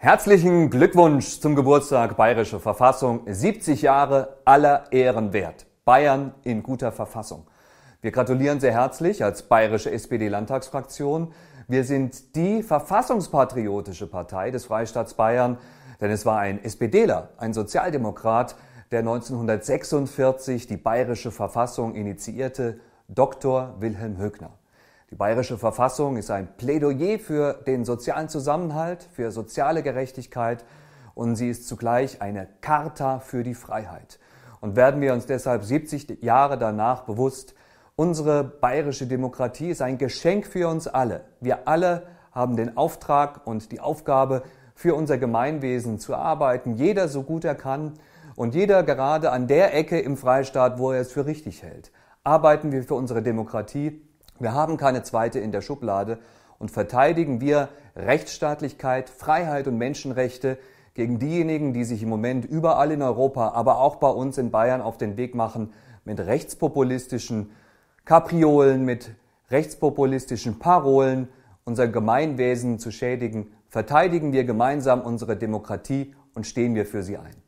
Herzlichen Glückwunsch zum Geburtstag Bayerische Verfassung. 70 Jahre aller Ehren wert. Bayern in guter Verfassung. Wir gratulieren sehr herzlich als Bayerische SPD-Landtagsfraktion. Wir sind die verfassungspatriotische Partei des Freistaats Bayern, denn es war ein SPDler, ein Sozialdemokrat, der 1946 die bayerische Verfassung initiierte, Dr. Wilhelm Högner. Die bayerische Verfassung ist ein Plädoyer für den sozialen Zusammenhalt, für soziale Gerechtigkeit und sie ist zugleich eine Charta für die Freiheit. Und werden wir uns deshalb 70 Jahre danach bewusst, unsere bayerische Demokratie ist ein Geschenk für uns alle. Wir alle haben den Auftrag und die Aufgabe, für unser Gemeinwesen zu arbeiten, jeder so gut er kann und jeder gerade an der Ecke im Freistaat, wo er es für richtig hält. Arbeiten wir für unsere Demokratie, wir haben keine zweite in der Schublade und verteidigen wir Rechtsstaatlichkeit, Freiheit und Menschenrechte gegen diejenigen, die sich im Moment überall in Europa, aber auch bei uns in Bayern auf den Weg machen mit rechtspopulistischen Kapriolen, mit rechtspopulistischen Parolen, unser Gemeinwesen zu schädigen, verteidigen wir gemeinsam unsere Demokratie und stehen wir für sie ein.